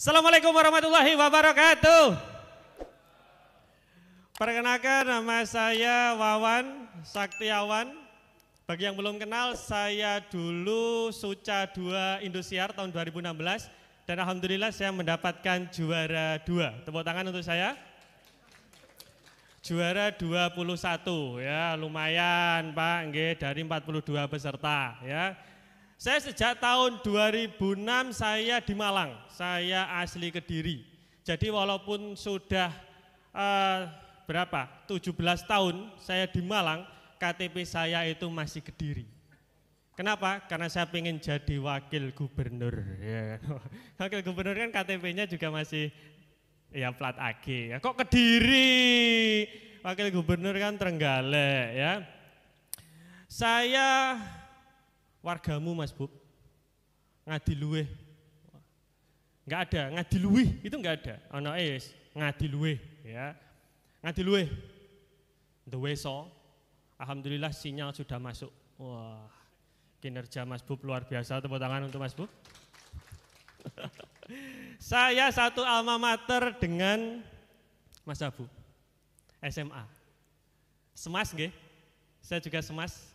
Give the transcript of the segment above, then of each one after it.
Assalamualaikum warahmatullahi wabarakatuh. Perkenalkan nama saya Wawan Saktiawan. Bagi yang belum kenal, saya dulu Suca 2 Indosiar tahun 2016 dan alhamdulillah saya mendapatkan juara 2. Tepuk tangan untuk saya. Juara 21 ya, lumayan Pak, nggih dari 42 peserta ya. Saya sejak tahun 2006 saya di Malang, saya asli Kediri. Jadi walaupun sudah eh, berapa 17 tahun saya di Malang, KTP saya itu masih Kediri. Kenapa? Karena saya ingin jadi wakil gubernur. Ya. Wakil gubernur kan KTP-nya juga masih ya plat AG. Ya. Kok Kediri? Wakil gubernur kan Trenggalek ya. Saya wargamu Mas Bub ngadi nggak ada ngadi itu nggak ada ono es ngadi ya ngadi the the so alhamdulillah sinyal sudah masuk wah kinerja Mas Bub luar biasa tepuk tangan untuk Mas Bub saya satu alma mater dengan Mas Abu SMA semas gak saya juga semas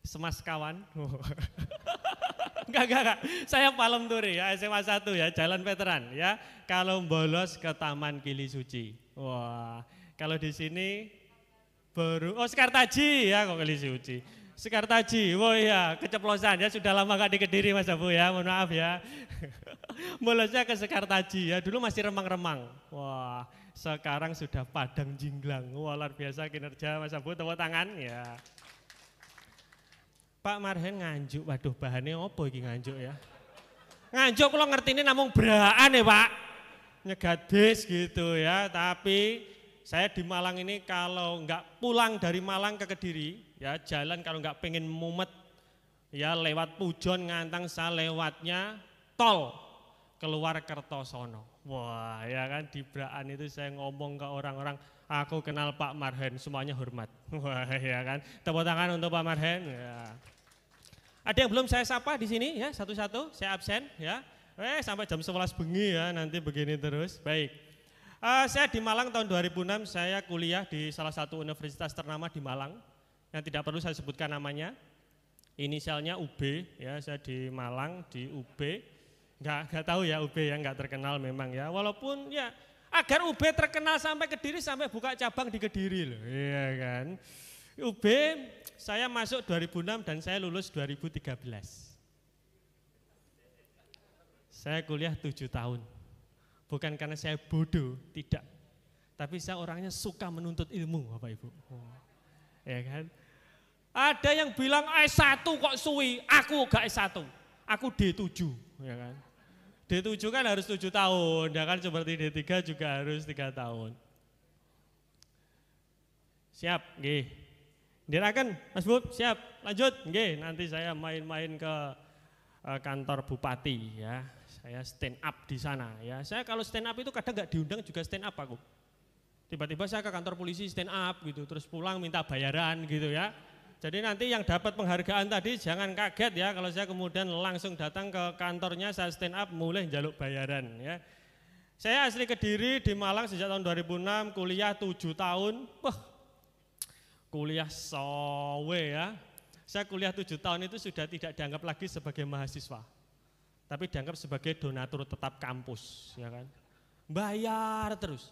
Semas kawan. enggak, enggak, enggak. Saya Palem Turi ya, SMA 1 ya, Jalan Veteran ya. Kalau bolos ke Taman Kili Suci. Wah, kalau di sini baru oh Sekartaji ya kok Kili Suci. Sekartaji, oh iya, keceplosan ya sudah lama gak di Kediri Mas Abu ya, mohon maaf ya. Bolosnya ke Sekartaji ya, dulu masih remang-remang. Wah, sekarang sudah padang jinglang. Wah, luar biasa kinerja Mas Abu, tepuk tangan ya. Pak Marhen nganjuk, waduh bahannya apa ini nganjuk ya? Nganjuk kalau ngerti ini namung beraan ya Pak, nyegadis gitu ya. Tapi saya di Malang ini kalau enggak pulang dari Malang ke Kediri, ya jalan kalau enggak pengen mumet, ya lewat Pujon ngantang saya lewatnya tol keluar Kertosono. Wah, ya kan di Braan itu saya ngomong ke orang-orang, aku kenal Pak Marhen, semuanya hormat. Wah, ya kan. Tepuk tangan untuk Pak Marhen. Ya. Ada yang belum saya sapa di sini ya, satu-satu, saya absen ya. Eh, sampai jam 11 bengi ya, nanti begini terus. Baik. Uh, saya di Malang tahun 2006, saya kuliah di salah satu universitas ternama di Malang, yang tidak perlu saya sebutkan namanya. Inisialnya UB, ya saya di Malang, di UB. Enggak, enggak tahu ya UB yang enggak terkenal memang ya. Walaupun ya agar UB terkenal sampai Kediri sampai buka cabang di Kediri loh, iya kan. UB saya masuk 2006 dan saya lulus 2013. Saya kuliah 7 tahun. Bukan karena saya bodoh, tidak. Tapi saya orangnya suka menuntut ilmu, Bapak Ibu. Oh. Ya kan? Ada yang bilang S1 kok suwi, aku gak S1, aku D7, ya kan? D7 kan harus tujuh tahun, ya kan seperti D3 juga harus tiga tahun. Siap, nggih. Dirakan, Mas Bub, siap. Lanjut, nggih. Nanti saya main-main ke eh, kantor bupati ya. Saya stand up di sana ya. Saya kalau stand up itu kadang nggak diundang juga stand up aku. Tiba-tiba saya ke kantor polisi stand up gitu, terus pulang minta bayaran gitu ya. Jadi nanti yang dapat penghargaan tadi jangan kaget ya kalau saya kemudian langsung datang ke kantornya saya stand up mulai jaluk bayaran ya. Saya asli Kediri di Malang sejak tahun 2006, kuliah 7 tahun. Wah. Kuliah sowe ya. Saya kuliah 7 tahun itu sudah tidak dianggap lagi sebagai mahasiswa. Tapi dianggap sebagai donatur tetap kampus, ya kan? Bayar terus.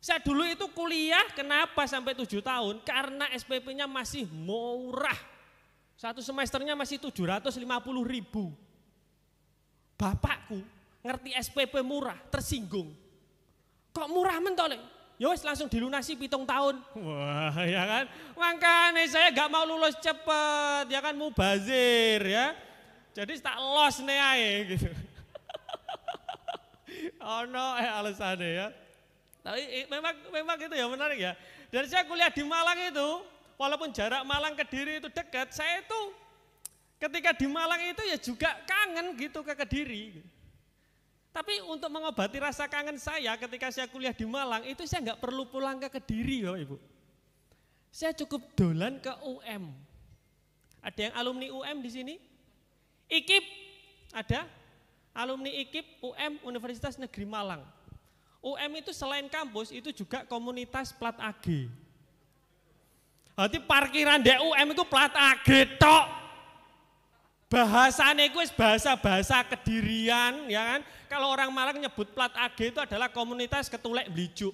Saya dulu itu kuliah kenapa sampai tujuh tahun? Karena SPP-nya masih murah. Satu semesternya masih tujuh ratus lima puluh ribu. Bapakku ngerti SPP murah, tersinggung. Kok murah mentolnya? Yowes langsung dilunasi pitung tahun. Wah ya kan, makanya saya gak mau lulus cepet, ya kan mubazir ya. Jadi tak los nih gitu. oh no, eh alasannya ya. Tapi nah, memang memang itu ya menarik ya. Dari saya kuliah di Malang itu, walaupun jarak Malang ke Diri itu dekat, saya itu ketika di Malang itu ya juga kangen gitu ke Kediri. Tapi untuk mengobati rasa kangen saya ketika saya kuliah di Malang itu saya nggak perlu pulang ke Kediri ya Ibu. Saya cukup dolan ke UM. Ada yang alumni UM di sini? IKIP ada? Alumni IKIP UM Universitas Negeri Malang. UM itu selain kampus itu juga komunitas plat AG. Berarti parkiran di UM itu plat AG tok. Bahasane itu bahasa-bahasa kedirian ya kan. Kalau orang Malang nyebut plat AG itu adalah komunitas ketulek beliju.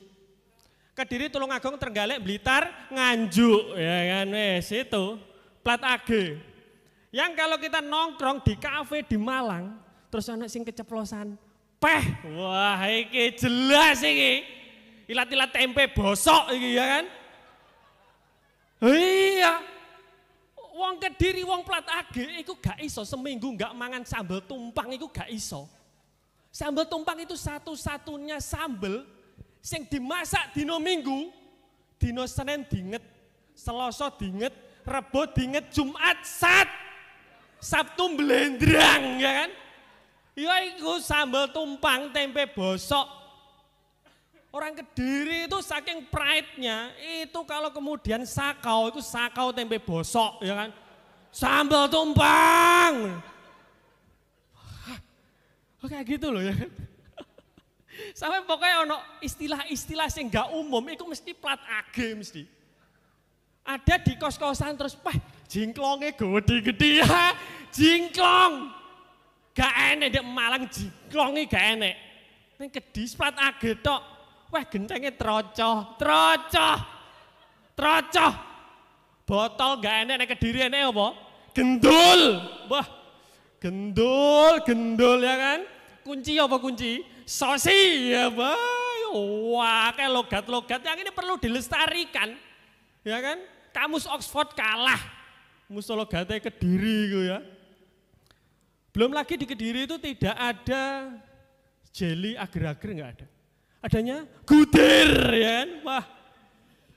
Kediri tulung agung Trenggalek Blitar Nganjuk ya kan wes itu plat AG. Yang kalau kita nongkrong di kafe di Malang terus anak sing keceplosan peh. Wah, iki jelas iki. Ilat-ilat tempe bosok iki ya kan? Iya. Wong Kediri, wong plat age iku gak iso seminggu gak mangan sambal tumpang iku gak iso. Sambal tumpang itu satu-satunya sambal yang dimasak dino Minggu, dino Senin dinget, seloso dinget, Rebo dinget, Jumat sat. Sabtu blendrang ya kan? Ya iku sambal tumpang tempe bosok. Orang Kediri itu saking pride-nya, itu kalau kemudian sakau, itu sakau tempe bosok, ya kan? Sambal tumpang. Oke gitu loh ya kan? Sampai pokoknya ono istilah-istilah sing gak umum, itu mesti plat AG mesti. Ada di kos-kosan terus, pah? jingklongnya gede-gede ya, jingklong. Gak enek dek Malang jiklongi gak enek. Ning tok. Wah gentenge trocoh, trocoh. Trocoh. Botol gak enek nek Kediri enek apa? Gendul. Wah. Gendul, gendul ya kan? Kunci apa kunci? Sosi ya, boh, Wah, kayak logat-logat yang ini perlu dilestarikan. Ya kan? Kamus Oxford kalah. ke kediri gue ya. Belum lagi di Kediri itu tidak ada jelly agar-agar nggak ada. Adanya gudir ya kan? Wah.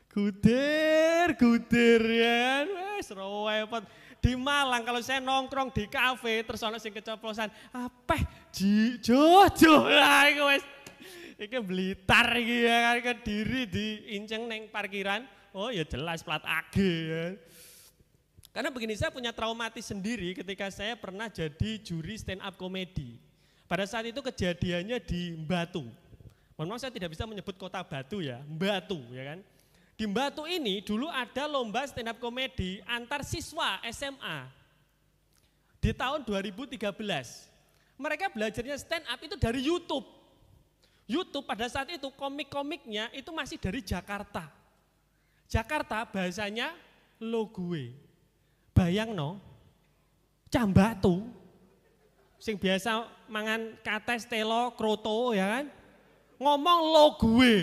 Gudir, gudir ya kan? Wes repot. Di Malang kalau saya nongkrong di kafe terus ana sing keceplosan, apa ji jojo lah iku wes. Iki Blitar iki ya kan Kediri diinceng neng parkiran. Oh ya jelas plat AG ya. Kan? Karena begini, saya punya traumatis sendiri ketika saya pernah jadi juri stand up komedi. Pada saat itu kejadiannya di Batu. Mohon maaf saya tidak bisa menyebut kota Batu ya, Batu ya kan. Di Batu ini dulu ada lomba stand up komedi antar siswa SMA. Di tahun 2013. Mereka belajarnya stand up itu dari YouTube. YouTube pada saat itu komik-komiknya itu masih dari Jakarta. Jakarta bahasanya logue bayang no, cambak tuh, sing biasa mangan kates, telo, kroto ya kan, ngomong lo gue.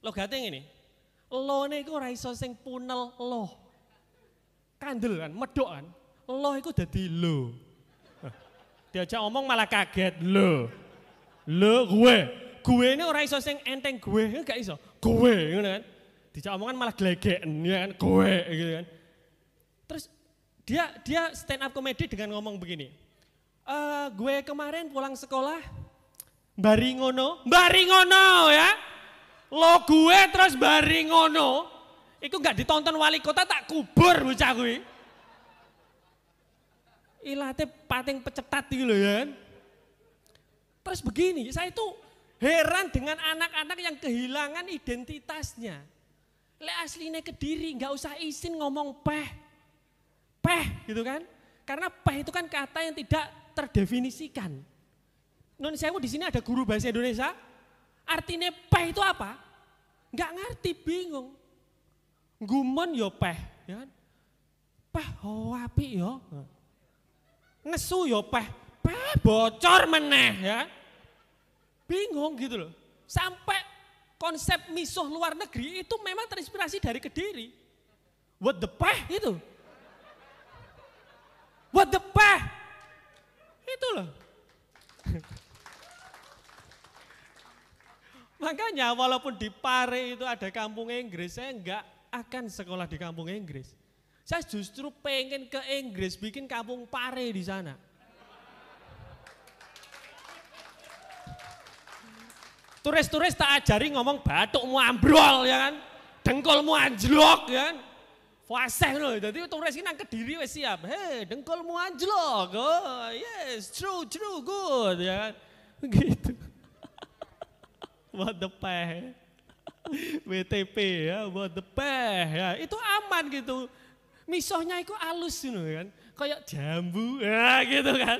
Lo gating ini, lo nih gue raiso sing punel lo, kandel kan, medok kan, lo itu jadi lo. Diajak ngomong malah kaget lo, lo gue, gue ini orang iso sing enteng gue, enggak iso, gue, gitu kan. Dijak omongan malah gelegeken, ya kan, gue, gitu kan. Terus dia dia stand up komedi dengan ngomong begini. E, gue kemarin pulang sekolah bari ngono, bari ngono ya. Lo gue terus bari ngono. Itu nggak ditonton wali kota tak kubur bocah gue. Ilate pating pecetat gitu loh ya. Kan? Terus begini, saya itu heran dengan anak-anak yang kehilangan identitasnya. Le aslinya kediri, nggak usah izin ngomong peh peh gitu kan. Karena peh itu kan kata yang tidak terdefinisikan. Non mau di sini ada guru bahasa Indonesia. Artinya peh itu apa? Enggak ngerti, bingung. Gumon yo peh, ya kan? Peh oh, yo. Ngesu yo peh, peh bocor meneh ya. Kan? Bingung gitu loh. Sampai konsep misuh luar negeri itu memang terinspirasi dari Kediri. What the peh itu buat the Itu loh. Makanya walaupun di Pare itu ada kampung Inggris, saya enggak akan sekolah di kampung Inggris. Saya justru pengen ke Inggris, bikin kampung Pare di sana. Turis-turis tak ajari ngomong batukmu ambrol ya kan, dengkolmu anjlok ya kan. Fasih loh, jadi itu resi nang kediri wes siap. Hei, dengkolmu anjlok. Oh, yes, true, true, good. Ya kan? Gitu. What the peh. WTP ya, what the peh. Ya, itu aman gitu. Misohnya itu halus gitu ya kan. Kayak jambu, ya gitu kan.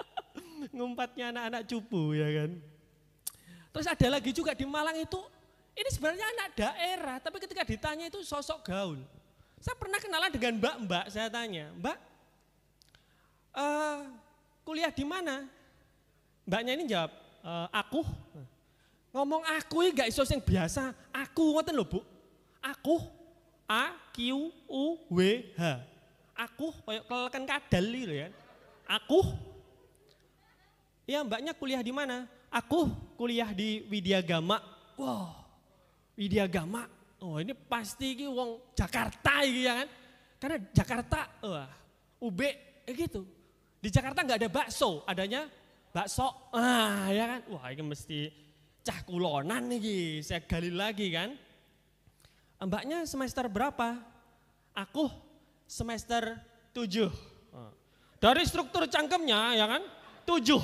Ngumpatnya anak-anak cupu ya kan. Terus ada lagi juga di Malang itu, ini sebenarnya anak daerah, tapi ketika ditanya itu sosok gaul saya pernah kenalan dengan mbak-mbak, saya tanya, mbak uh, kuliah di mana? Mbaknya ini jawab, uh, aku. Ngomong aku ini gak iso yang biasa, aku, ngerti loh bu, aku, A, Q, U, W, H. Aku, kayak kan kadal gitu ya. Aku, ya mbaknya kuliah di mana? Aku kuliah di Gama Wow, Gama Oh ini pasti ini wong Jakarta ini ya kan. Karena Jakarta, wah, UB eh gitu. Di Jakarta nggak ada bakso, adanya bakso. Ah ya kan, wah ini mesti cah kulonan nih, saya gali lagi kan. Mbaknya semester berapa? Aku semester tujuh. Ah. Dari struktur cangkemnya ya kan, tujuh.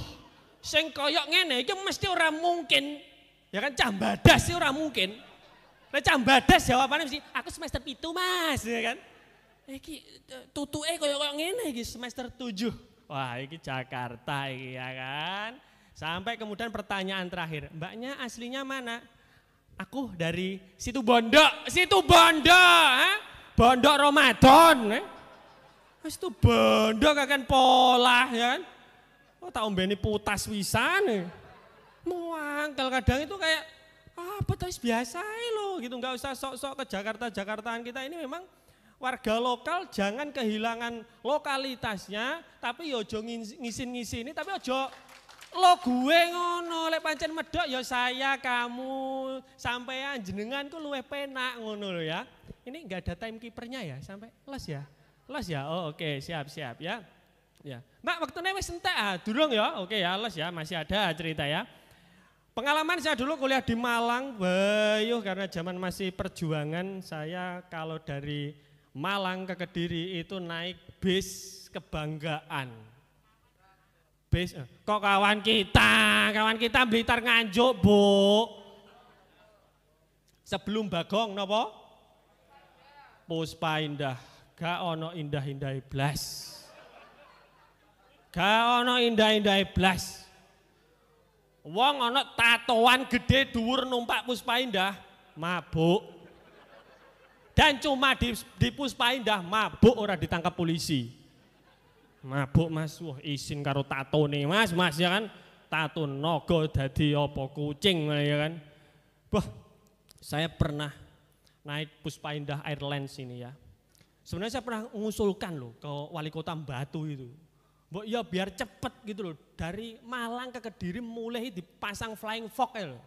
Sing koyok ngene, itu mesti orang mungkin. Ya kan, cah badas sih orang mungkin. Nah cambades jawabannya mesti aku semester itu mas, ya kan? Iki eh, eh, tutuke koyo koyo ngene iki semester tujuh, Wah, iki Jakarta iki ya kan. Sampai kemudian pertanyaan terakhir, mbaknya aslinya mana? Aku dari situ Bondo, situ Bondo, ha? Bondo Ramadan. Eh? Situ Bondo kan pola ya kan. Oh, tak ombeni putas wisan. Eh. Muangkel kadang itu kayak apa tuh biasa lo gitu nggak usah sok-sok ke Jakarta Jakartaan kita ini memang warga lokal jangan kehilangan lokalitasnya tapi yo ya ngisin ngisi ini tapi ojo lo gue ngono lek pancen medok yo ya saya kamu sampean jenengan ku luwe penak ngono lo ya ini nggak ada timekeepernya ya sampai les ya les ya oh oke okay. siap siap ya ya mbak waktunya wes entek ah durung ya oke okay, ya les ya masih ada cerita ya Pengalaman saya dulu kuliah di Malang, bayuh karena zaman masih perjuangan saya kalau dari Malang ke Kediri itu naik bis kebanggaan. Bis, eh, kok kawan kita, kawan kita Blitar nganjuk, Bu. Sebelum Bagong nopo? Puspa Indah. Gak ono indah-indah iblas. Gak ono indah-indah iblas. Wong ana tatoan gede dhuwur numpak Puspa Indah, mabuk. Dan cuma di, di Puspa Indah mabuk ora ditangkap polisi. Mabuk Mas, wah izin karo tato tatone Mas, Mas ya kan. Tato nogo dadi apa kucing ya kan. wah saya pernah naik Puspa Indah Airlines ini ya. Sebenarnya saya pernah mengusulkan loh ke wali kota Batu itu Mbok ya biar cepet gitu loh. Dari Malang ke Kediri mulai dipasang flying fox ya loh.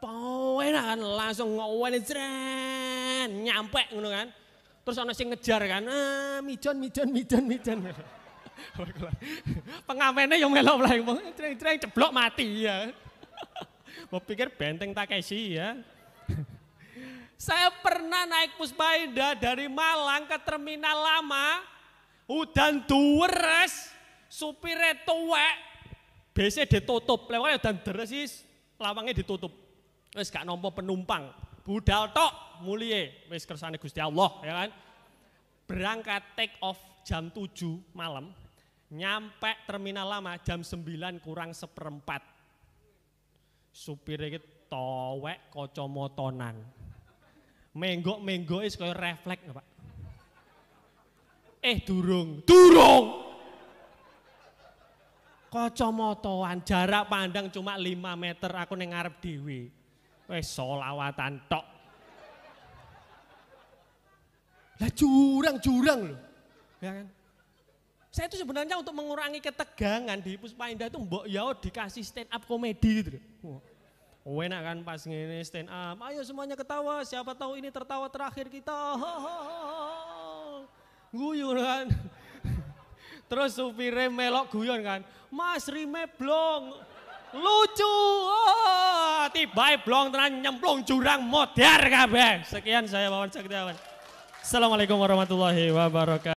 kan langsung ngowen jren nyampe ngono kan. Terus ana sing ngejar kan. Ah, mijon mijon mijon mijon. Pengamennya yang melok flying fox, jren ceblok mati ya. Mau pikir benteng Takeshi ya. Saya pernah naik pusbaida dari Malang ke terminal lama, udan duweres supire tuwek biasanya ditutup lewatnya udan deres lapangnya lawangnya ditutup wis gak nampa penumpang budal tok mulie wis kersane Gusti Allah ya kan berangkat take off jam 7 malam nyampe terminal lama jam 9 kurang seperempat supir iki towek kaca motonan menggok-menggok is kaya refleks Pak Eh durung. Durung. Kacamataan jarak pandang cuma 5 meter aku ning ngarep dhewe. Wis solawatan tok. Lah jurang-jurang loh. Ya kan? Saya itu sebenarnya untuk mengurangi ketegangan di Puspa Indah itu Mbok Yao dikasih stand up komedi gitu. Wow. Oh, enak kan pas ngene stand up. Ayo semuanya ketawa, siapa tahu ini tertawa terakhir kita. Ho, ho, ho guyon kan. Terus supire melok guyon kan. Mas rime blong. Lucu. Oh, tiba blong tenan nyemplung jurang modar kabeh. Sekian saya Wawan Saktiawan. Assalamualaikum warahmatullahi wabarakatuh.